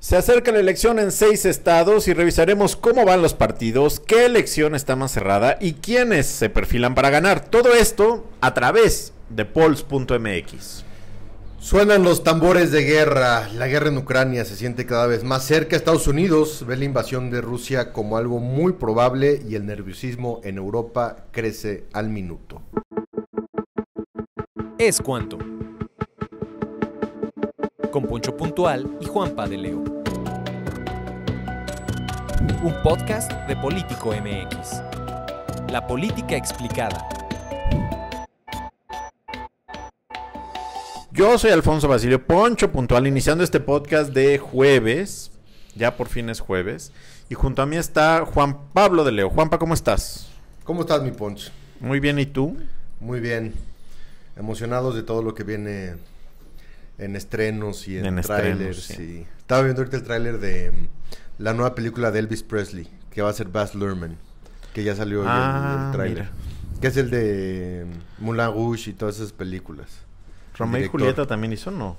Se acerca la elección en seis estados y revisaremos cómo van los partidos, qué elección está más cerrada y quiénes se perfilan para ganar. Todo esto a través de polls.mx. Suenan los tambores de guerra. La guerra en Ucrania se siente cada vez más cerca. Estados Unidos ve la invasión de Rusia como algo muy probable y el nerviosismo en Europa crece al minuto. Es cuanto con Poncho Puntual y Juanpa de Leo. Un podcast de Político MX. La política explicada. Yo soy Alfonso Basilio Poncho Puntual, iniciando este podcast de jueves. Ya por fin es jueves. Y junto a mí está Juan Pablo de Leo. Juanpa, ¿cómo estás? ¿Cómo estás, mi Poncho? Muy bien, ¿y tú? Muy bien. Emocionados de todo lo que viene en estrenos y en, trailers. Estaba viendo ahorita el tráiler de mm, la nueva película de Elvis Presley, que va a ser Baz Luhrmann, que ya salió el, el ah, tráiler. Que es el de Moulin mm, Rouge y todas esas películas. ¿Romeo y Julieta también hizo, no?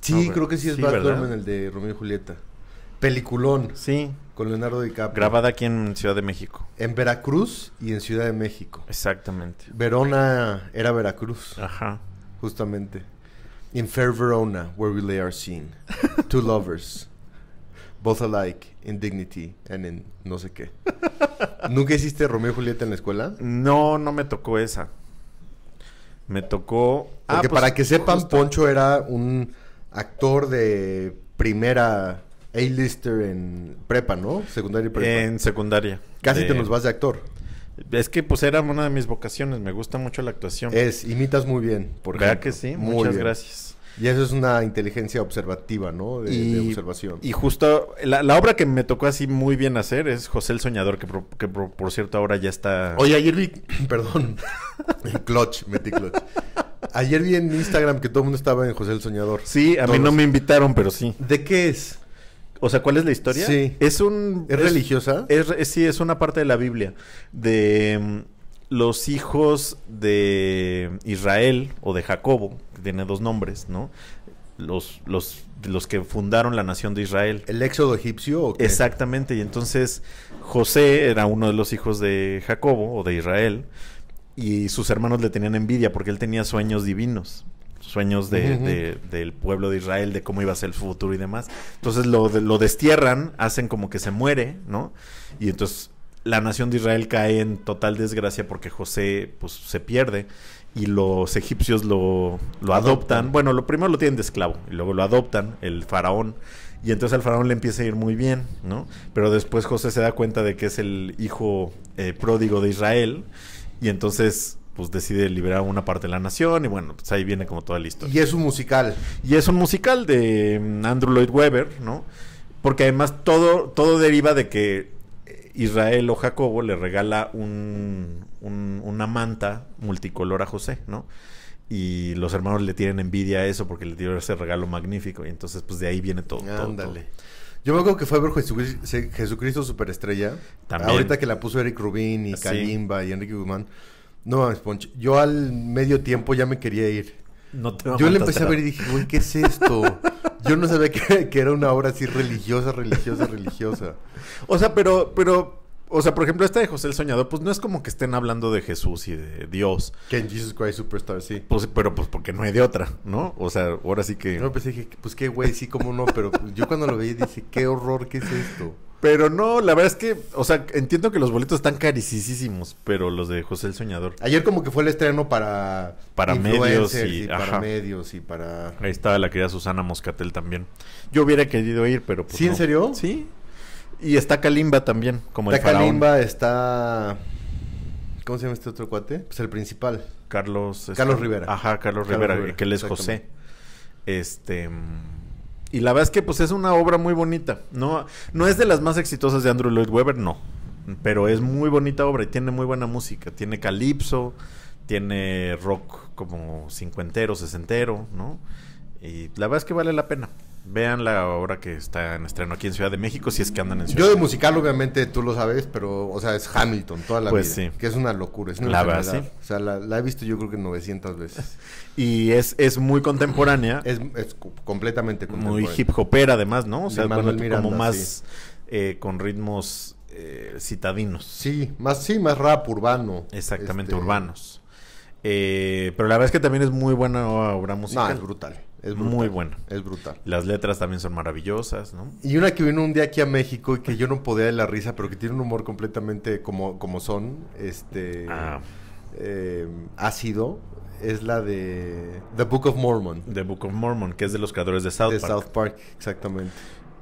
Sí, creo que sí es Baz Luhrmann el de Romeo y Julieta. Peliculón. Sí. Con Leonardo DiCaprio. Grabada aquí en Ciudad de México. En Veracruz y en Ciudad de México. Exactamente. Verona era Veracruz. Ajá. Justamente. In fair Verona, where we lay our scene, two lovers, both alike in dignity and in no sé qué. ¿Nunca hiciste Romeo y Julieta en la escuela? No, no me tocó esa. Me tocó. Ah, pues, para que sepan, Poncho era un actor de primera A-lister en prepa, ¿no? Secundaria y prepa. En secundaria. Casi te nos vas de actor. Es que pues era una de mis vocaciones, me gusta mucho la actuación. Es, imitas muy bien, por ¿Verdad que sí? Muchas gracias. Y eso es una inteligencia observativa, ¿no? De, observación. Y justo la, obra que me tocó así muy bien hacer es José el Soñador, que, que por cierto ahora ya está... Oye, ayer vi, perdón, clutch, metí clutch. Ayer vi en Instagram que todo el mundo estaba en José el Soñador. Sí, a mí no me invitaron, pero sí. ¿De qué es? O sea, ¿cuál es la historia? Sí. Es un... religiosa? Es, sí, es una parte de la Biblia. De mm, los hijos de Israel o de Jacobo, que tiene dos nombres, ¿no? Los, los, los que fundaron la nación de Israel. ¿El éxodo egipcio? Exactamente, y entonces José era uno de los hijos de Jacobo o de Israel, y sus hermanos le tenían envidia porque él tenía sueños divinos sueños del pueblo de Israel, de cómo iba a ser el futuro y demás. Entonces lo, destierran, hacen como que se muere, ¿no? Y entonces la nación de Israel cae en total desgracia porque José pues, se pierde y los egipcios lo, lo adoptan. Bueno, lo primero lo tienen de esclavo y luego lo adoptan, el faraón. Y entonces al faraón le empieza a ir muy bien, ¿no? Pero después José se da cuenta de que es el hijo eh, pródigo de Israel y entonces pues decide liberar una parte de la nación y bueno, pues ahí viene como toda la historia. Y es un musical. Y es un musical de mm, Andrew Lloyd Webber, ¿no? Porque además todo, todo deriva de que eh, Israel o Jacobo le regala un, un, una manta multicolor a José, ¿no? Y los hermanos le tienen envidia a eso porque le dieron ese regalo magnífico y entonces pues de ahí viene todo. Ándale. Yo me acuerdo que fue Jesucristo, Superestrella. Ahorita que la puso Eric Rubin y Kalimba y Enrique Guzmán. No mames, Yo al medio tiempo ya me quería ir. No Yo le empecé a ver y dije, güey, ¿qué es esto? Yo no sabía que, era una obra así religiosa, religiosa, religiosa. O sea, pero, pero, o sea, por ejemplo, esta de José el Soñador, pues no es como que estén hablando de Jesús y de Dios. Que en Jesus Christ Superstar, sí. Pues, pero pues porque no hay de otra, ¿no? O sea, ahora sí que. No, y dije, pues qué güey, sí, cómo no, pero yo cuando lo veía dije, qué horror, ¿qué es esto? Pero no, la verdad es que, o sea, entiendo que los boletos están carísimos, pero los de José el Soñador. Ayer como que fue el estreno para... Para medios y, para medios y para... Ahí estaba la querida Susana Moscatel también. Yo hubiera querido ir, pero... Pues ¿Sí, en serio? Sí. Y está Kalimba también, como está Kalimba, está... ¿Cómo se llama este otro cuate? Pues el principal. Carlos... Este, Carlos Rivera. Ajá, Carlos, Rivera, Rivera, que él es José. Este... Mm, y la verdad es que pues es una obra muy bonita. No, no es de las más exitosas de Andrew Lloyd Webber, no. Pero es muy bonita obra y tiene muy buena música. Tiene calipso, tiene rock como cincuentero, sesentero, ¿no? Y la verdad es que vale la pena. Vean la obra que está en estreno aquí en Ciudad de México, si es que andan en Ciudad. Yo de musical, obviamente, tú lo sabes, pero, o sea, es Hamilton toda la pues Sí. Que es una locura, es una la verdad, O sea, la, he visto yo creo que 900 veces. Y es, es muy contemporánea. Es, completamente contemporánea. Muy hip hopera, además, ¿no? O sea, como más eh, con ritmos eh, citadinos. Sí, más, sí, más rap urbano. Exactamente, este, urbanos. Eh, pero la verdad es que también es muy buena obra musical. es brutal. Es muy buena. Es brutal. Las letras también son maravillosas, ¿no? Y una que vino un día aquí a México y que yo no podía de la risa, pero que tiene un humor completamente como, como son, este ah. eh, ácido, es la de The Book of Mormon. The Book of Mormon, que es de los creadores de South de South Park, exactamente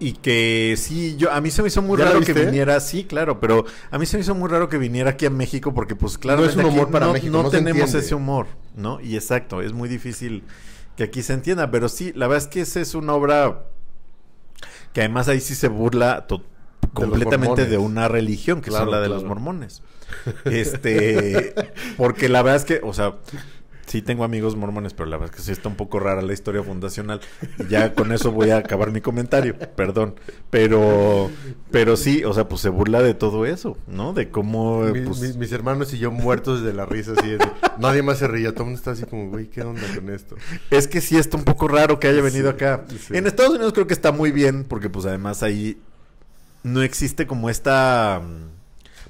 y que sí, yo a mí se me hizo muy raro que viniera, sí, claro, pero a mí se me hizo muy raro que viniera aquí a México porque pues claro, no es un humor para no, tenemos ese humor, ¿no? Y exacto, es muy difícil que aquí se entienda, pero sí, la verdad es que esa es una obra que además ahí sí se burla completamente de, una religión, que es la de los mormones. Este, porque la verdad es que, o sea, Sí, tengo amigos mormones, pero la verdad es que sí está un poco rara la historia fundacional. Ya con eso voy a acabar mi comentario, perdón. Pero, pero sí, o sea, pues se burla de todo eso, ¿no? De cómo... Pues mis hermanos y yo muertos de la risa, así. De, nadie más se ríe, todo el mundo está así como, güey, ¿qué onda con esto? Es que sí está un poco raro que haya venido acá. En Estados Unidos creo que está muy bien, porque pues además ahí no existe como esta... Mm,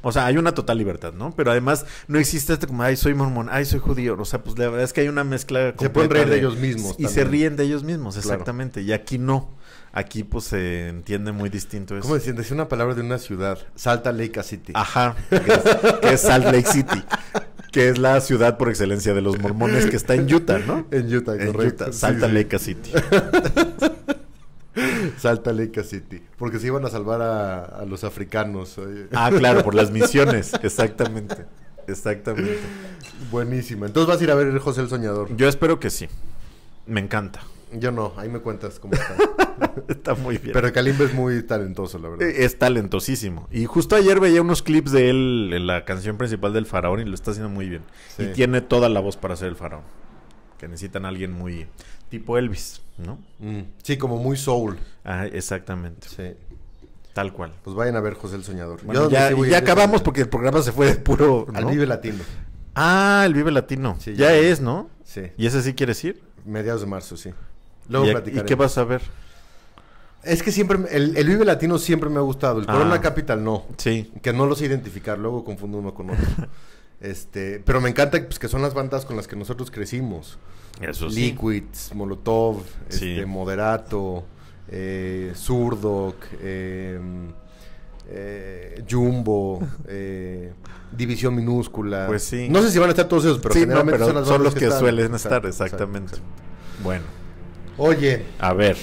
o sea, hay una total libertad, ¿no? Pero además no existe este como, ay, soy mormón, ay, soy judío. O sea, pues la verdad es que hay una mezcla. Se pueden reír de, ellos mismos. Y se ríen de ellos mismos, exactamente. Y aquí no. Aquí pues se entiende muy distinto eso. ¿Cómo decían? Decía una palabra de una ciudad, Salta Lake City. Ajá, que es, Salt Lake City que es la ciudad por excelencia de los mormones que está en Utah, ¿no? En Utah, en Utah, Salt Lake City. Salta Lake City. Porque se iban a salvar a, los africanos. Ah, claro, por las misiones. Exactamente. Exactamente. Buenísima. Entonces vas a ir a ver José el Soñador. Yo espero que sí. Me encanta. Yo no, ahí me cuentas cómo está. está muy bien. Pero Kalimba es muy talentoso, la verdad. Es talentosísimo. Y justo ayer veía unos clips de él en la canción principal del faraón y lo está haciendo muy bien. Y tiene toda la voz para ser el faraón. Que necesitan a alguien muy tipo Elvis, ¿no? Mm. Sí, como muy soul. Ah, exactamente. Sí. Tal cual. Pues vayan a ver José el Soñador. ya, acabamos porque el programa se fue de puro... Al Vive Latino. Ah, el Vive Latino. ya, es, ¿no? Sí. ¿Y ese sí quieres ir? Mediados de marzo, sí. Luego ¿Y, ¿Y qué vas a ver? Es que siempre, el, Vive Latino siempre me ha gustado, el Corona ah. Capital no. Sí. Que no lo sé identificar, luego confundo uno con otro. este, pero me encanta pues, que son las bandas con las que nosotros crecimos. Liquids, Molotov, este, Moderato, eh, eh, eh Jumbo, eh, División Minúscula. Pues sí. No sé si van a estar todos esos, pero, generalmente son, los que, suelen estar, exactamente. Bueno. Oye. A ver.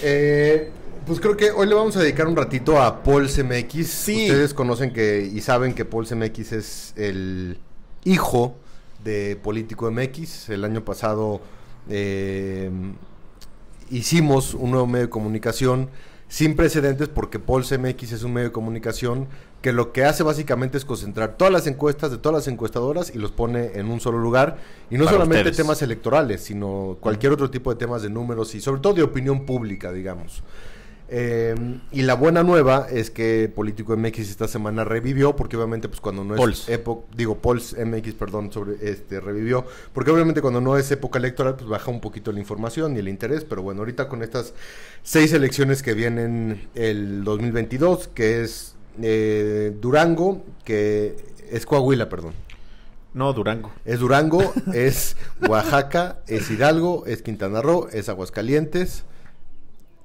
pues creo que hoy le vamos a dedicar un ratito a Paul CMX. Sí. Ustedes conocen que y saben que Paul CMX es el hijo de Político MX. El año pasado eh, hicimos un nuevo medio de comunicación sin precedentes porque MX es un medio de comunicación que lo que hace básicamente es concentrar todas las encuestas de todas las encuestadoras y los pone en un solo lugar. Y no solamente temas electorales, sino cualquier otro tipo de temas de números y sobre todo de opinión pública, digamos. Em, y la buena nueva es que Político MX esta semana revivió, porque obviamente pues cuando no es época, digo MX, perdón, sobre este revivió, porque obviamente cuando no es época electoral pues baja un poquito la información y el interés, pero bueno, ahorita con estas seis elecciones que vienen el 2022, que es eh, Durango, que es Coahuila, perdón. No, Durango. Es Durango, es Oaxaca, es Hidalgo, es Quintana Roo, es Aguascalientes.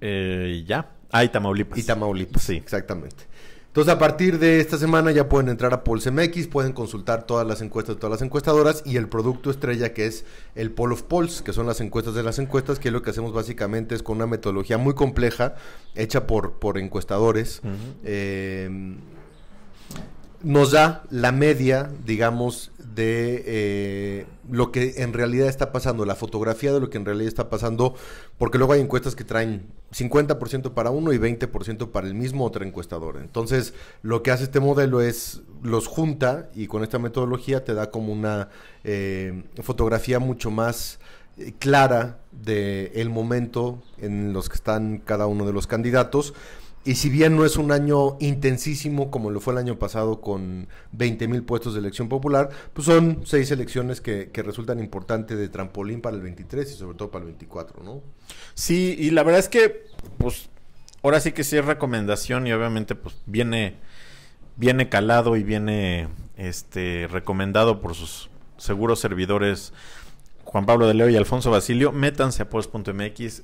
Eh, ya. Ah, y Tamaulipas. Y Tamaulipas, sí. Exactamente. Entonces, a partir de esta semana ya pueden entrar a MX, pueden consultar todas las encuestas de todas las encuestadoras y el producto estrella que es el Poll of Polls, que son las encuestas de las encuestas, que lo que hacemos básicamente es con una metodología muy compleja, hecha por, por encuestadores. Eh, nos da la media, digamos, de eh, lo que en realidad está pasando, la fotografía de lo que en realidad está pasando, porque luego hay encuestas que traen 50% para uno y 20% para el mismo otro encuestador. Entonces, lo que hace este modelo es los junta y con esta metodología te da como una eh, fotografía mucho más eh, clara del el momento en los que están cada uno de los candidatos y si bien no es un año intensísimo como lo fue el año pasado con 20 mil puestos de elección popular, pues son seis elecciones que, resultan importantes de trampolín para el 23 y sobre todo para el 24, ¿no? Sí, y la verdad es que, pues, ahora sí que sí es recomendación y obviamente, pues, viene, viene calado y viene, este, recomendado por sus seguros servidores Juan Pablo de Leo y Alfonso Basilio, métanse a post.mx,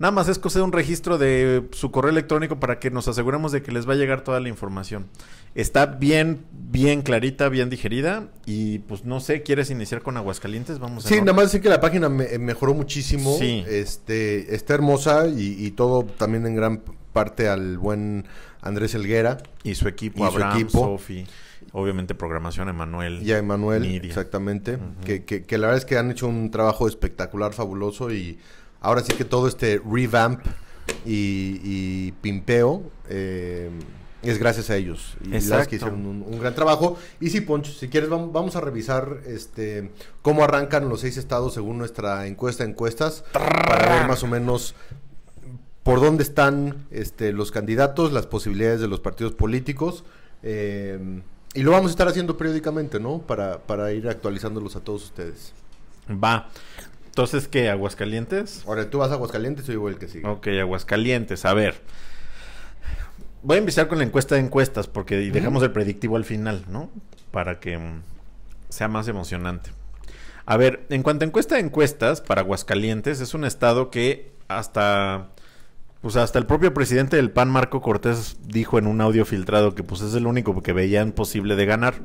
Nada más es coser un registro de su correo electrónico para que nos aseguremos de que les va a llegar toda la información. Está bien, bien clarita, bien digerida. Y pues no sé, ¿quieres iniciar con Aguascalientes? Vamos sí, Sí, nada más decir que la página me, eh, mejoró muchísimo. Sí. Este, está hermosa y, todo también en gran parte al buen Andrés Elguera. Y su equipo, su equipo. obviamente programación Emanuel. ya a Emanuel, exactamente. que, que, la verdad es que han hecho un trabajo espectacular, fabuloso y ahora sí que todo este revamp y, pimpeo eh, es gracias a ellos. Y Exacto. que hicieron un, gran trabajo. Y sí, Poncho, si quieres vamos, a revisar este cómo arrancan los seis estados según nuestra encuesta encuestas para ver más o menos por dónde están este, los candidatos, las posibilidades de los partidos políticos. Eh, y lo vamos a estar haciendo periódicamente, ¿no? Para, para ir actualizándolos a todos ustedes. Va. Entonces, ¿qué? ¿Aguascalientes? Ahora, ¿tú vas a Aguascalientes o yo el que sigue? Ok, Aguascalientes, a ver. Voy a empezar con la encuesta de encuestas, porque dejamos el predictivo al final, ¿no? Para que mm, sea más emocionante. A ver, en cuanto a encuesta de encuestas, para Aguascalientes es un estado que hasta pues hasta el propio presidente del PAN, Marco Cortés, dijo en un audio filtrado que pues es el único que veían posible de ganar.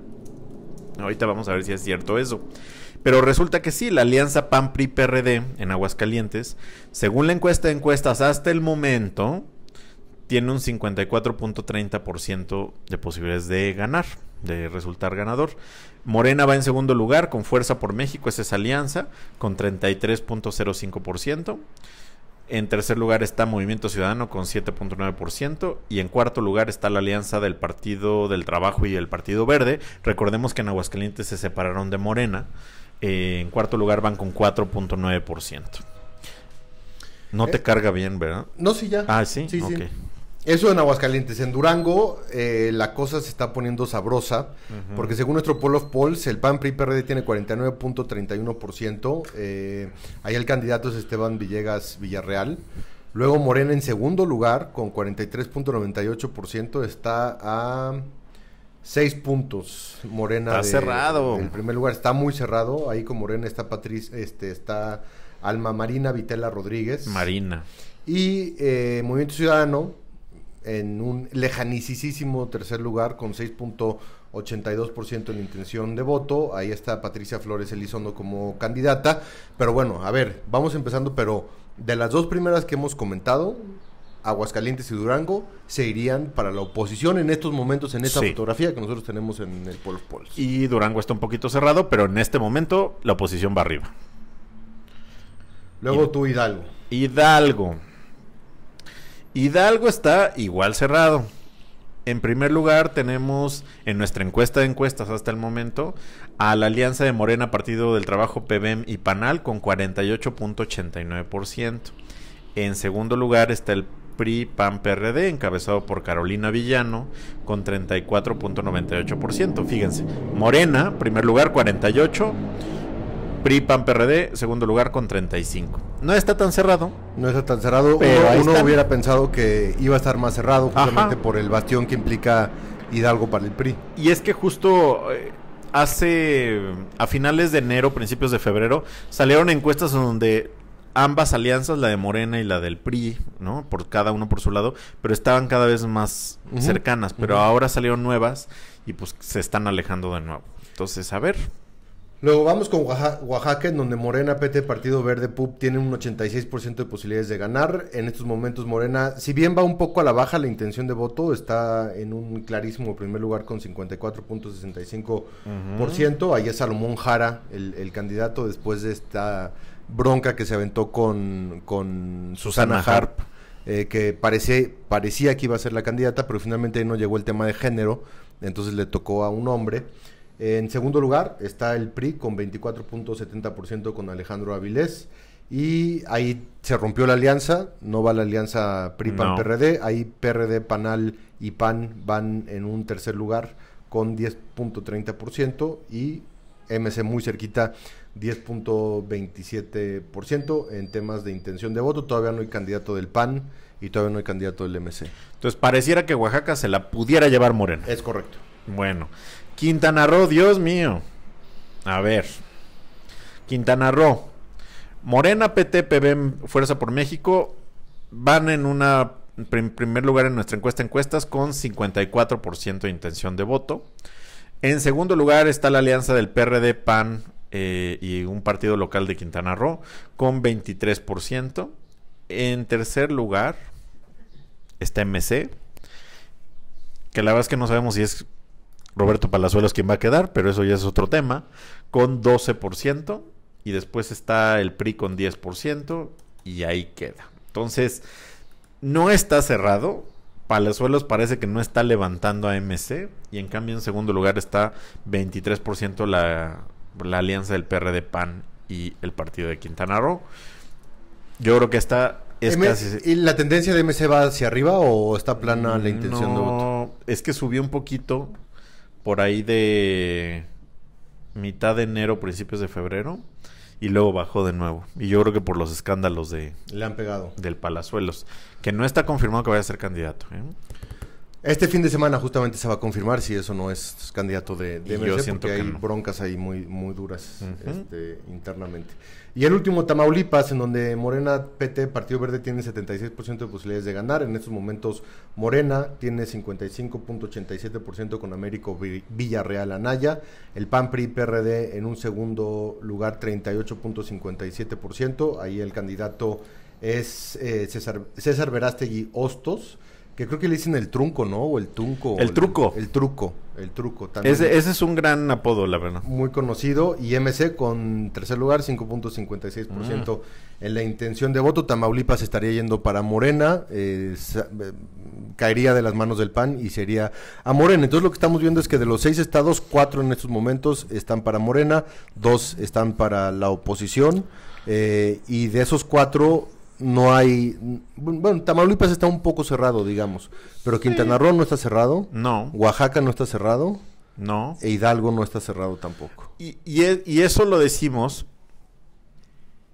Ahorita vamos a ver si es cierto eso. Pero resulta que sí, la alianza PAN-PRI-PRD en Aguascalientes, según la encuesta de encuestas hasta el momento, tiene un 54.30% de posibilidades de ganar, de resultar ganador. Morena va en segundo lugar con Fuerza por México, es esa alianza, con 33.05%. En tercer lugar está Movimiento Ciudadano con 7.9% y en cuarto lugar está la alianza del Partido del Trabajo y el Partido Verde. Recordemos que en Aguascalientes se separaron de Morena eh, en cuarto lugar van con 4.9%. No te eh, carga bien, ¿verdad? No, sí, ya. Ah, sí. Sí, sí. Eso en Aguascalientes. En Durango eh, la cosa se está poniendo sabrosa, porque según nuestro poll of polls, el PAN PRI tiene 49.31%. ahí el candidato es Esteban Villegas Villarreal. Luego Morena en segundo lugar con 43.98% está a Seis puntos, Morena. Está cerrado. En primer lugar, está muy cerrado. Ahí con Morena está Patricia este, está Alma Marina Vitela Rodríguez. Marina. Y eh, Movimiento Ciudadano en un lejanicísimo tercer lugar con 6.82% en intención de voto. Ahí está Patricia Flores Elizondo como candidata. Pero bueno, a ver, vamos empezando, pero de las dos primeras que hemos comentado, Aguascalientes y Durango se irían para la oposición en estos momentos, en esta fotografía que nosotros tenemos en el Polo Polos. Y Durango está un poquito cerrado, pero en este momento la oposición va arriba. Luego tú, Hidalgo. Hidalgo. Hidalgo está igual cerrado. En primer lugar, tenemos en nuestra encuesta de encuestas hasta el momento a la alianza de Morena, Partido del Trabajo, PBM e y PANAL con 48.89%. En segundo lugar está el PRI PAN PRD, encabezado por Carolina Villano, con 34.98%. Fíjense, Morena, primer lugar, 48. PRI PAN PRD, segundo lugar con 35. No está tan cerrado. No está tan cerrado. Pero uno, hubiera pensado que iba a estar más cerrado justamente por el bastión que implica Hidalgo para el PRI. Y es que justo eh, hace a finales de enero, principios de febrero, salieron encuestas donde ambas alianzas, la de Morena y la del PRI, ¿no? Por cada uno por su lado, pero estaban cada vez más cercanas, pero ahora salieron nuevas y pues se están alejando de nuevo. Entonces, a ver. Luego vamos con Oaxaca, en donde Morena, PT, Partido Verde, PUB tienen un 86% de posibilidades de ganar. En estos momentos Morena, si bien va un poco a la baja la intención de voto, está en un clarísimo primer lugar con 54.65%. por ciento Ahí es Salomón Jara, el candidato después de esta bronca que se aventó con, con Susana, Harp, eh, que parece, parecía que iba a ser la candidata, pero finalmente no llegó el tema de género, entonces le tocó a un hombre. En segundo lugar está el PRI con 24.70% con Alejandro Avilés. Y ahí se rompió la alianza, no va la alianza PRI-PAN-PRD, ahí PRD, PANAL y PAN van en un tercer lugar con 10.30% y MC muy cerquita 10.27% en temas de intención de voto. Todavía no hay candidato del PAN y todavía no hay candidato del MC. Entonces pareciera que Oaxaca se la pudiera llevar Morena. Es correcto. Bueno, Quintana Roo, Dios mío. A ver, Quintana Roo, Morena, PT, PB, Fuerza por México van en una primer lugar en nuestra encuesta encuestas con 54% de intención de voto. En segundo lugar está la alianza del PRD, PAN, eh, y un partido local de Quintana Roo con 23%. En tercer lugar está MC, que la verdad es que no sabemos si es Roberto Palazuelos quien va a quedar, pero eso ya es otro tema, con 12%. Y después está el PRI con 10% y ahí queda. Entonces, no está cerrado. Palazuelos parece que no está levantando a MC y en cambio en segundo lugar está 23% la, la alianza del PRD PAN y el partido de Quintana Roo. Yo creo que esta es casi... ¿Y la tendencia de MC va hacia arriba o está plana la mm, intención de voto? Es que subió un poquito por ahí de mitad de enero, principios de febrero y luego bajó de nuevo. Y yo creo que por los escándalos de... Le han pegado. Del Palazuelos, que no está confirmado que vaya a ser candidato. ¿eh? Este fin de semana justamente se va a confirmar si eso no es candidato de, de porque que hay broncas ahí muy, muy duras este, internamente. Y el último, Tamaulipas, en donde Morena, PT, Partido Verde, tiene 76% de posibilidades de ganar. En estos momentos, Morena tiene 55.87% con Américo Villarreal Anaya. El PAN, PRI, PRD en un segundo lugar, 38.57%. Ahí el candidato es eh, César, César Verástegui Hostos que creo que le dicen el trunco, ¿no? O el tunco. El truco. El, truco. El truco Ese, es un gran apodo, la verdad. Muy conocido. Y MC con tercer lugar, 5.56% mm. en la intención de voto. Tamaulipas estaría yendo para Morena. Eh, eh, caería de las manos del PAN y sería a Morena. Entonces lo que estamos viendo es que de los seis estados, cuatro en estos momentos están para Morena, dos están para la oposición. Eh, y de esos cuatro, no hay. Bueno, Tamaulipas está un poco cerrado, digamos. Pero Quintana Roo no está cerrado. No. Oaxaca no está cerrado. No. E Hidalgo no está cerrado tampoco. Y, e, y eso lo decimos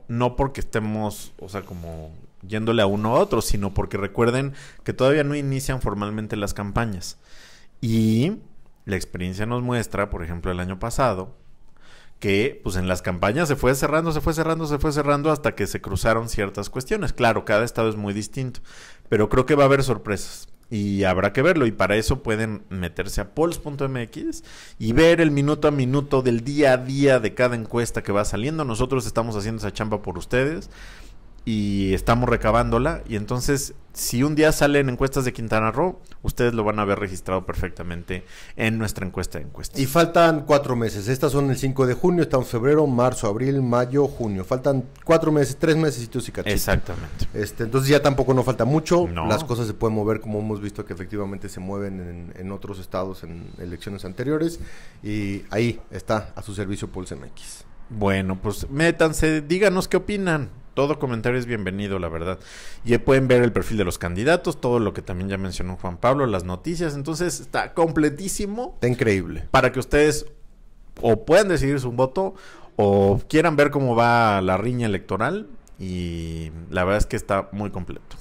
no porque estemos, o sea, como yéndole a uno a otro, sino porque recuerden que todavía no inician formalmente las campañas. Y la experiencia nos muestra, por ejemplo, el año pasado, que pues en las campañas se fue cerrando, se fue cerrando, se fue cerrando hasta que se cruzaron ciertas cuestiones. Claro, cada estado es muy distinto, pero creo que va a haber sorpresas y habrá que verlo. Y para eso pueden meterse a polls.mx y ver el minuto a minuto del día a día de cada encuesta que va saliendo. Nosotros estamos haciendo esa chamba por ustedes y estamos recabándola. Y entonces, si un día salen encuestas de Quintana Roo, ustedes lo van a ver registrado perfectamente en nuestra encuesta de encuestas. Y faltan cuatro meses. Estas son el 5 de junio, estamos en febrero, marzo, abril, mayo, junio. Faltan cuatro meses, tres meses y cachito. Exactamente. Este, entonces ya tampoco no falta mucho. Las cosas se pueden mover como hemos visto que efectivamente se mueven en, otros estados en elecciones anteriores. Y ahí está a su servicio Pulse X Bueno, pues métanse, díganos qué opinan todo comentario es bienvenido, la verdad. Y pueden ver el perfil de los candidatos, todo lo que también ya mencionó Juan Pablo, las noticias. Entonces está completísimo. Está increíble. Para que ustedes o puedan decidir su voto o quieran ver cómo va la riña electoral. Y la verdad es que está muy completo.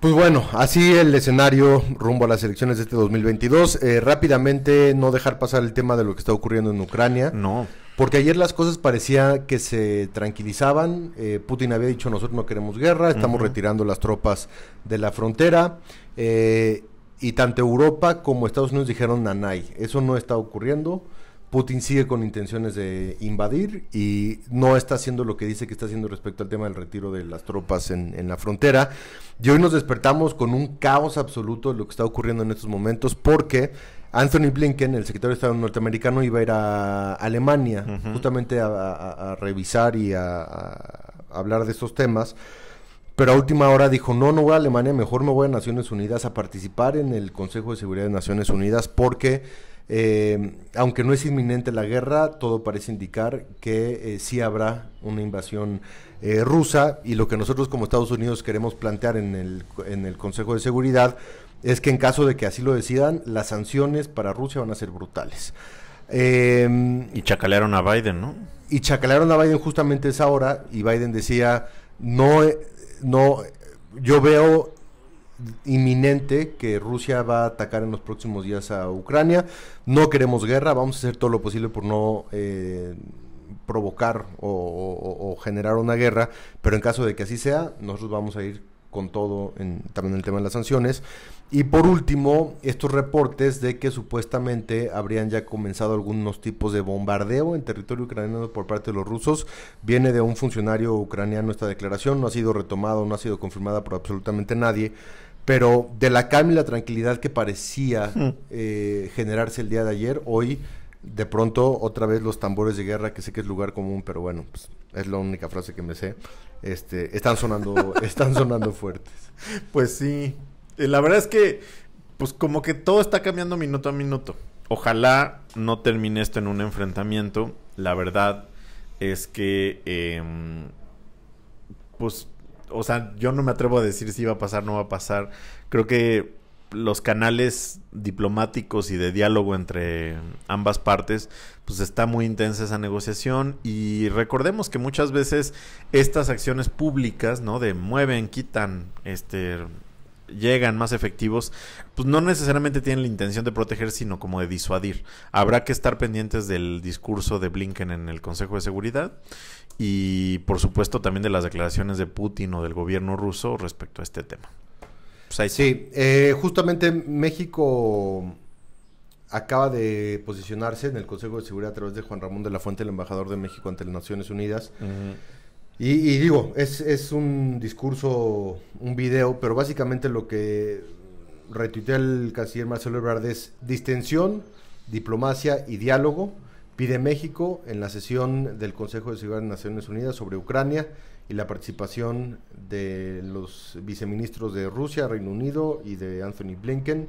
Pues bueno, así el escenario rumbo a las elecciones de este 2022. Eh, rápidamente, no dejar pasar el tema de lo que está ocurriendo en Ucrania. No. Porque ayer las cosas parecía que se tranquilizaban. Eh, Putin había dicho nosotros no queremos guerra, estamos retirando las tropas de la frontera. Eh, y tanto Europa como Estados Unidos dijeron nanay. Eso no está ocurriendo. Putin sigue con intenciones de invadir y no está haciendo lo que dice que está haciendo respecto al tema del retiro de las tropas en, en la frontera. Y hoy nos despertamos con un caos absoluto de lo que está ocurriendo en estos momentos porque Anthony Blinken, el secretario de Estado norteamericano, iba a ir a Alemania justamente a, revisar y a hablar de estos temas pero a última hora dijo, no, no voy a Alemania, mejor me voy a Naciones Unidas a participar en el Consejo de Seguridad de Naciones Unidas porque Em, aunque no es inminente la guerra, todo parece indicar que eh, sí habrá una invasión eh, rusa y lo que nosotros como Estados Unidos queremos plantear en el, en el Consejo de Seguridad es que en caso de que así lo decidan, las sanciones para Rusia van a ser brutales. Em, y chacalearon a Biden, ¿no? Y chacalearon a Biden justamente esa hora y Biden decía, no, eh, no, yo veo inminente que Rusia va a atacar en los próximos días a Ucrania. No queremos guerra, vamos a hacer todo lo posible por no eh, provocar o, o, generar una guerra, pero en caso de que así sea, nosotros vamos a ir con todo en, también el tema de las sanciones. Y por último, estos reportes de que supuestamente habrían ya comenzado algunos tipos de bombardeo en territorio ucraniano por parte de los rusos. Viene de un funcionario ucraniano esta declaración, no ha sido retomado, no ha sido confirmada por absolutamente nadie. Pero de la calma y la tranquilidad que parecía hmm. eh, generarse el día de ayer, hoy de pronto otra vez los tambores de guerra, que sé que es lugar común, pero bueno, pues, es la única frase que me sé, este, están sonando, están sonando fuertes. Pues sí, eh, la verdad es que, pues como que todo está cambiando minuto a minuto. Ojalá no termine esto en un enfrentamiento. La verdad es que, em, pues o sea, yo no me atrevo a decir si va a pasar, o no va a pasar. Creo que los canales diplomáticos y de diálogo entre ambas partes, pues está muy intensa esa negociación y recordemos que muchas veces estas acciones públicas, ¿no? De mueven, quitan, este, llegan más efectivos, pues no necesariamente tienen la intención de proteger, sino como de disuadir. Habrá que estar pendientes del discurso de Blinken en el Consejo de Seguridad y por supuesto también de las declaraciones de Putin o del gobierno ruso respecto a este tema. Pues sí, eh, justamente México acaba de posicionarse en el Consejo de Seguridad a través de Juan Ramón de la Fuente, el embajador de México ante las Naciones Unidas. Y, digo, es, es, un discurso, un video, pero básicamente lo que retuitea el canciller Marcelo Ebrard es distensión, diplomacia y diálogo, pide México en la sesión del Consejo de Seguridad de Naciones Unidas sobre Ucrania y la participación de los viceministros de Rusia, Reino Unido y de Anthony Blinken.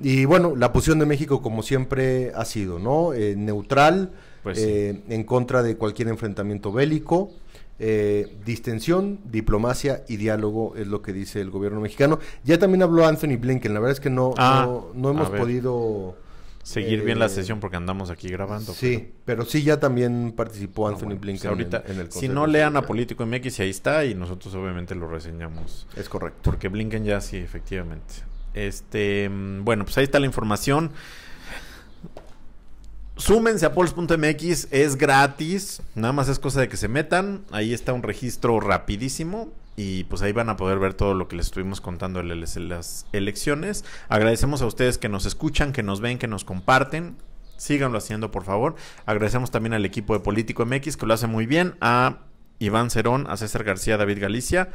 Y bueno, la posición de México como siempre ha sido, ¿no? Eh, neutral, pues eh, en contra de cualquier enfrentamiento bélico. Eh, distensión, diplomacia y diálogo es lo que dice el gobierno mexicano. Ya también habló Anthony Blinken, la verdad es que no, ah, no, hemos podido... Seguir bien la eh, sesión porque andamos aquí grabando. Sí, pero, sí ya también participó ah, Anthony pues Blinken. ahorita, en, si no lean a Político MX, ahí está y nosotros obviamente lo reseñamos. Es correcto. Porque Blinken ya sí, efectivamente. Este, mm, bueno, pues ahí está la información. Súmense a pols.mx, es gratis, nada más es cosa de que se metan, ahí está un registro rapidísimo y pues ahí van a poder ver todo lo que les estuvimos contando en las elecciones. Agradecemos a ustedes que nos escuchan, que nos ven, que nos comparten. Síganlo haciendo, por favor. Agradecemos también al equipo de Político MX que lo hace muy bien, a Iván Cerón, a César García, David Galicia.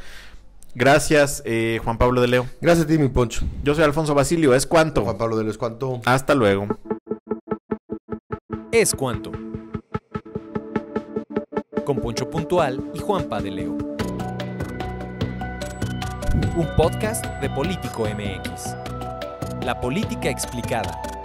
Gracias, eh, Juan Pablo de Leo. Gracias a ti, mi Poncho. Yo soy Alfonso Basilio, es cuanto. Juan Pablo de Leo es cuanto. Hasta luego es cuanto. Con Poncho Puntual y Juanpa de Leo. Un podcast de Político MX. La política explicada.